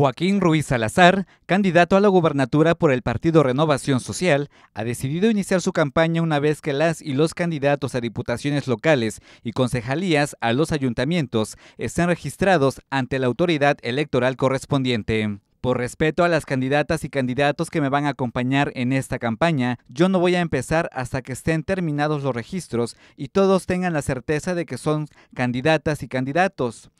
Joaquín Ruiz Salazar, candidato a la gubernatura por el partido Renovación Social, ha decidido iniciar su campaña una vez que las y los candidatos a diputaciones locales y concejalías a los ayuntamientos estén registrados ante la autoridad electoral correspondiente. Por respeto a las candidatas y candidatos que me van a acompañar en esta campaña, yo no voy a empezar hasta que estén terminados los registros y todos tengan la certeza de que son candidatas y candidatos.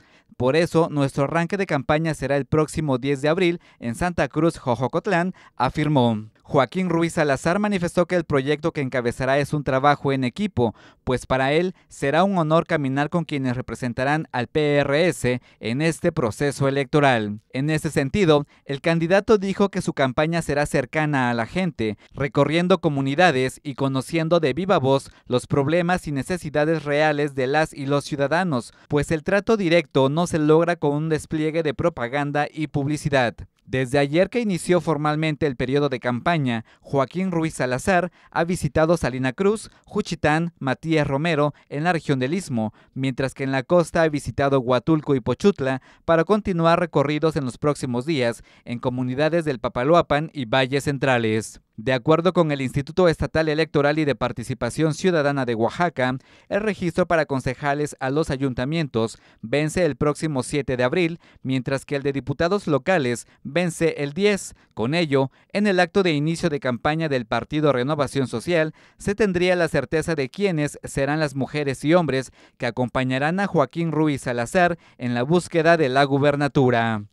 Por eso, nuestro arranque de campaña será el próximo 10 de abril en Santa Cruz, Jojocotlán, afirmó. Joaquín Ruiz Salazar manifestó que el proyecto que encabezará es un trabajo en equipo, pues para él será un honor caminar con quienes representarán al PRS en este proceso electoral. En ese sentido, el candidato dijo que su campaña será cercana a la gente, recorriendo comunidades y conociendo de viva voz los problemas y necesidades reales de las y los ciudadanos, pues el trato directo no se logra con un despliegue de propaganda y publicidad. Desde ayer que inició formalmente el periodo de campaña, Joaquín Ruiz Salazar ha visitado Salina Cruz, Juchitán, Matías Romero en la región del Istmo, mientras que en la costa ha visitado Huatulco y Pochutla para continuar recorridos en los próximos días en comunidades del Papaloapan y valles centrales. De acuerdo con el Instituto Estatal Electoral y de Participación Ciudadana de Oaxaca, el registro para concejales a los ayuntamientos vence el próximo 7 de abril, mientras que el de diputados locales vence el 10. Con ello, en el acto de inicio de campaña del Partido Renovación Social, se tendría la certeza de quiénes serán las mujeres y hombres que acompañarán a Joaquín Ruiz Salazar en la búsqueda de la gubernatura.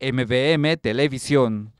MBM Televisión.